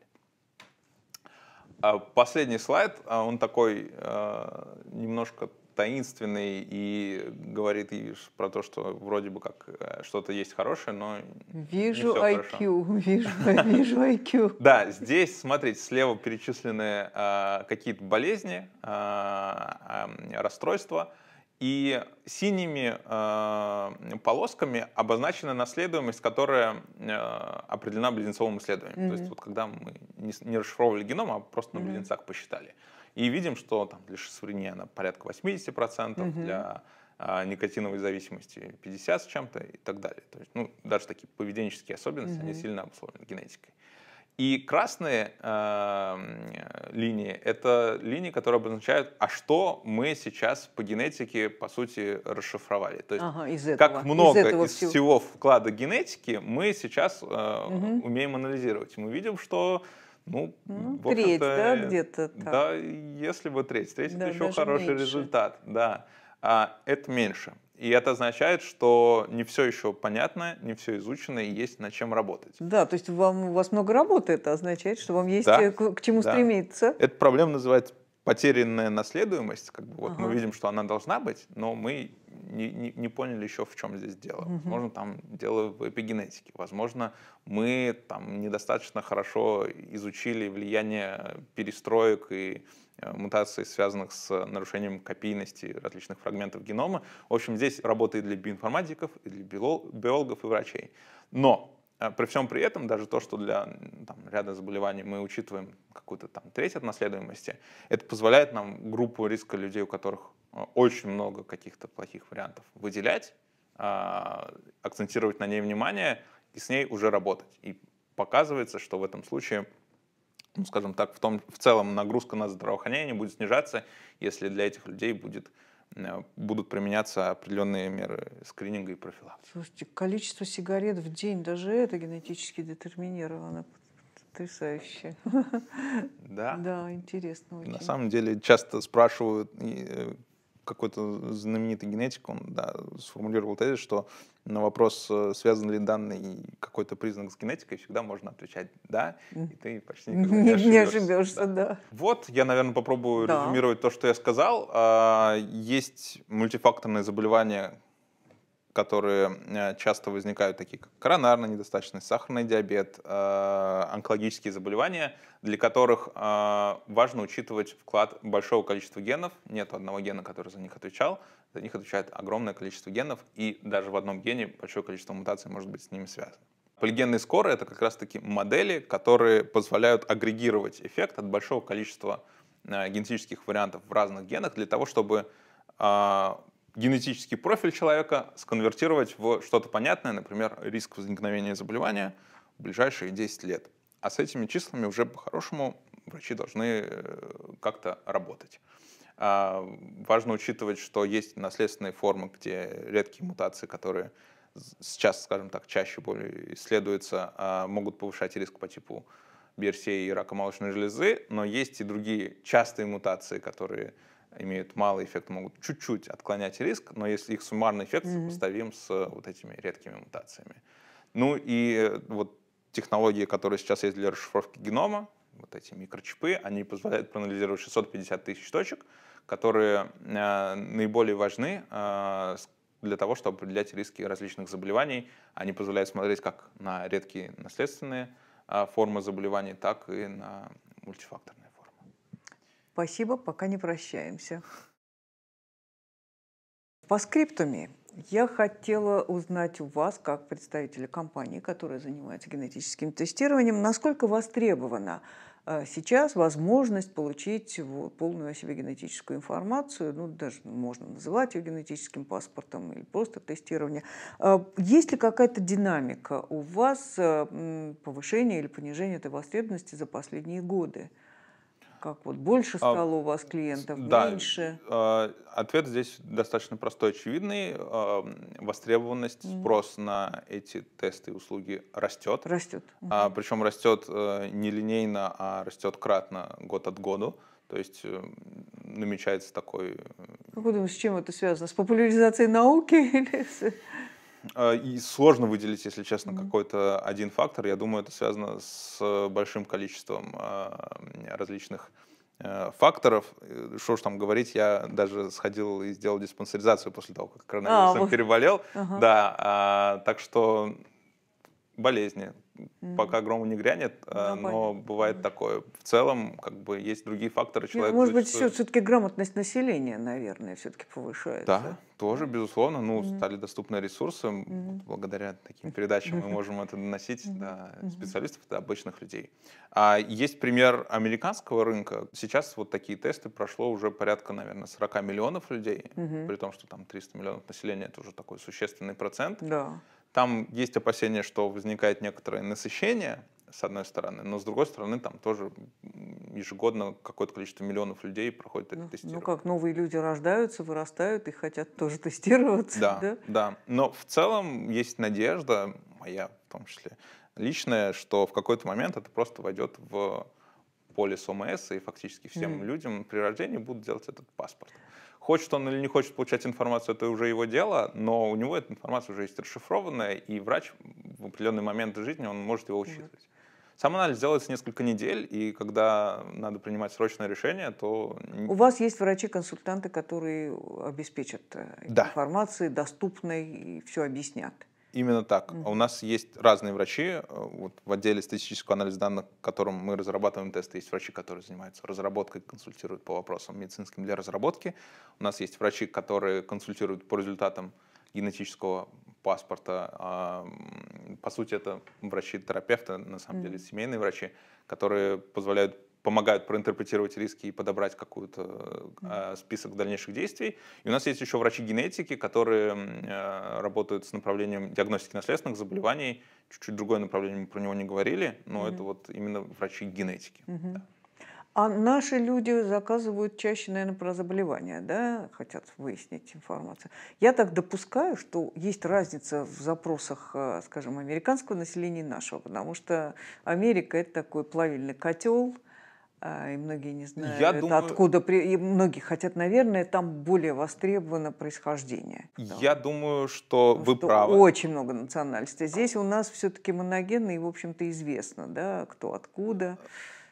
Speaker 2: А, последний слайд, а, он такой э, немножко таинственный и говорит Ивиш про то, что вроде бы как э, что-то есть хорошее, но
Speaker 1: вижу не все IQ, хорошо. вижу, вижу IQ.
Speaker 2: Да, здесь, смотрите, слева перечислены а, какие-то болезни, а, расстройства, и синими а, полосками обозначена наследуемость, которая определена близнецовым исследованием. То есть вот когда мы не, расшифровывали геном, а просто на близнецах посчитали. И видим, что там для шизофрении она порядка 80%, угу. для а, никотиновой зависимости 50 с чем-то и так далее. То есть, ну, даже такие поведенческие особенности, угу. они сильно обусловлены генетикой. И красные э, линии — это линии, которые обозначают, а что мы сейчас по генетике, по сути, расшифровали. То есть, ага, из этого, как много из, этого из всего... всего вклада генетики мы сейчас э, угу. умеем анализировать. Мы видим, что ну, ну треть, да, э, где-то так. Да, если бы треть. Треть да, это еще хороший меньше. результат, да. А, это меньше. И это означает, что не все еще понятно, не все изучено и есть над чем работать.
Speaker 1: Да, то есть вам, у вас много работы, это означает, что вам есть да, э, к, к чему да. стремиться.
Speaker 2: Эта проблема называется потерянная наследуемость, как бы вот ага. мы видим, что она должна быть, но мы не, не, не поняли еще, в чем здесь дело. Угу. Возможно, там дело в эпигенетике. Возможно, мы там недостаточно хорошо изучили влияние перестроек и э, мутаций, связанных с нарушением копийности различных фрагментов генома. В общем, здесь работает для биоинформатиков, и для биологов и врачей. Но а, при всем при этом, даже то, что для там, ряда заболеваний мы учитываем какую-то там треть от наследуемости, это позволяет нам группу риска людей, у которых а, очень много каких-то плохих вариантов, выделять, а, акцентировать на ней внимание и с ней уже работать. И показывается, что в этом случае, ну, скажем так, в, том, в целом нагрузка на здравоохранение будет снижаться, если для этих людей будет Э, будут применяться определенные меры скрининга и профилактики.
Speaker 1: Слушайте, количество сигарет в день, даже это генетически детерминировано. Потрясающе. Да? Да, интересно очень. На самом
Speaker 2: деле часто спрашивают, э, какой-то знаменитый генетик, он да, сформулировал тезис, что на вопрос, э, связан ли данный какой-то признак с генетикой, всегда можно отвечать «да», и ты почти никогда не ошибешься. Не
Speaker 1: ошибешься, да. да.
Speaker 2: Вот, я, наверное, попробую да. резюмировать то, что я сказал. А, есть мультифакторные заболевания, которые э, часто возникают, такие как коронарная недостаточность, сахарный диабет, э, онкологические заболевания, для которых э, важно учитывать вклад большого количества генов. Нет одного гена, который за них отвечал. За них отвечает огромное количество генов, и даже в одном гене большое количество мутаций может быть с ними связано. Полигенные скоры — это как раз-таки модели, которые позволяют агрегировать эффект от большого количества генетических вариантов в разных генах для того, чтобы генетический профиль человека сконвертировать в что-то понятное, например, риск возникновения заболевания в ближайшие 10 лет. А с этими числами уже по-хорошему врачи должны э, как-то работать. А, важно учитывать, что есть наследственные формы, где редкие мутации, которые сейчас, скажем так, чаще более исследуются, а, могут повышать риск по типу BRCA и рака молочной железы, но есть и другие частые мутации, которые имеют малый эффект, могут чуть-чуть отклонять риск, но если их суммарный эффект mm-hmm. сопоставим с э, вот этими редкими мутациями. Ну и э, вот технологии, которые сейчас есть для расшифровки генома, вот эти микрочипы, они позволяют проанализировать 650 тысяч точек, которые э, наиболее важны э, для того, чтобы определять риски различных заболеваний. Они позволяют смотреть как на редкие наследственные э, формы заболеваний, так и на мультифакторные.
Speaker 1: Спасибо, пока не прощаемся. По скриптуме я хотела узнать у вас, как представителя компании, которая занимается генетическим тестированием, насколько востребована э, сейчас возможность получить полную о себе генетическую информацию, ну, даже можно называть ее генетическим паспортом или просто тестирование. Э, есть ли какая-то динамика у вас э, повышение или понижение этой востребованности за последние годы? Как вот больше а, стало у вас клиентов, да, меньше?
Speaker 2: А, ответ здесь достаточно простой, очевидный. Э, востребованность, mm-hmm. спрос на эти тесты и услуги растет. Растет. Mm-hmm. А, причем растет э, не линейно, а растет кратно год от году. То есть э, намечается такой... Э,
Speaker 1: как вы думаете, с чем это связано? С популяризацией науки? или с?
Speaker 2: А, и сложно выделить, если честно, mm-hmm. какой-то один фактор. Я думаю, это связано с э, большим количеством а, различных э, факторов. Э, что ж там говорить, я даже сходил и сделал диспансеризацию после того, как коронавирусом а, переболел. Ага. Да, а, так что болезни, mm Пока гром не грянет, э, ну но, но бывает такое. В целом, как бы есть другие факторы человека. Нет, может быть, все, таки
Speaker 1: грамотность населения, наверное, все-таки повышается. Да,
Speaker 2: тоже, безусловно. Ну, mm стали доступны ресурсы. mm Благодаря таким передачам мы можем это доносить mm до специалистов, до обычных людей. А есть пример американского рынка. Сейчас вот такие тесты прошло уже порядка, наверное, 40 миллионов людей, mm при том, что там 300 миллионов населения — это уже такой существенный процент. Да. Там есть опасение, что возникает некоторое насыщение, с одной стороны, но с другой стороны, там тоже ежегодно какое-то количество миллионов людей проходит это ну, тестирование.
Speaker 1: Ну как, новые люди рождаются, вырастают и хотят тоже тестироваться. Да, да,
Speaker 2: да. Но в целом есть надежда, моя в том числе, личная, что в какой-то момент это просто войдет в поле СОМС и фактически всем mm. людям при рождении будут делать этот паспорт. Хочет он или не хочет получать информацию, это уже его дело, но у него эта информация уже есть расшифрованная, и врач в определенный момент жизни он может его учитывать. Сам анализ делается несколько недель, и когда надо принимать срочное решение, то... У вас есть врачи-консультанты, которые обеспечат э, да. информацией, доступной, и все объяснят. Именно так. Mm-hmm. У нас есть разные врачи. Э, вот в отделе статистического анализа данных, в котором мы разрабатываем тесты, есть врачи, которые занимаются разработкой, консультируют по вопросам медицинским для разработки. У нас есть врачи, которые консультируют по результатам генетического паспорта. А, по сути, это врачи-терапевты, на самом mm-hmm. деле семейные врачи, которые позволяют помогают проинтерпретировать риски и подобрать какой-то э, список дальнейших действий. И у нас есть еще врачи генетики, которые э, работают с направлением диагностики наследственных заболеваний. Чуть-чуть другое направление, мы про него не говорили, но mm-hmm. это вот именно врачи генетики.
Speaker 1: Mm-hmm. Да. А наши люди заказывают чаще, наверное, про заболевания, да, хотят выяснить информацию. Я так допускаю, что есть разница в запросах, э, скажем, американского населения и нашего, потому что Америка – это такой плавильный котел, а, и многие не знают, я думаю, откуда, и многие хотят, наверное, там более востребовано происхождение.
Speaker 2: Я да. думаю, что Потому вы что правы.
Speaker 1: Очень много национальностей. Здесь у нас все-таки моногенно
Speaker 2: и, в общем-то, известно, да, кто откуда.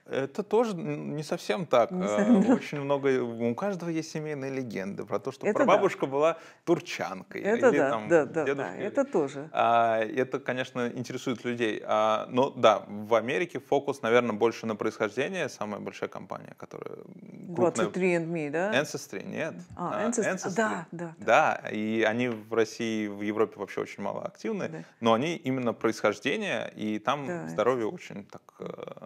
Speaker 2: Это тоже не совсем так. Не э, совсем. Очень много, у каждого есть семейные легенды про то, что это прабабушка да. была турчанкой. Это или, да, там, да, да, да, это тоже. А, это, конечно, интересует людей. А, но да, в Америке фокус, наверное, больше на происхождение. Самая большая компания, которая... 23andMe, да? Ancestry, нет.
Speaker 1: А, а Ancestry, а, Ancestry. Да, да,
Speaker 2: да. Да, и они в России, в Европе вообще очень мало активны, да. но они именно происхождение, и там да, здоровье это... очень так э,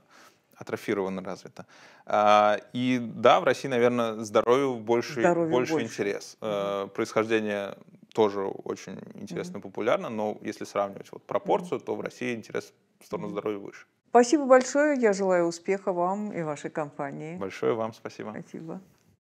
Speaker 2: атрофированно развито. А, и да, в России, наверное, здоровью больше, больше, больше интерес. Mm-hmm. Происхождение тоже очень интересно mm-hmm. популярно, но если сравнивать вот пропорцию, mm-hmm. то в России интерес в сторону здоровья выше.
Speaker 1: Спасибо большое. Я желаю успеха вам и вашей компании.
Speaker 2: Большое вам спасибо. Спасибо.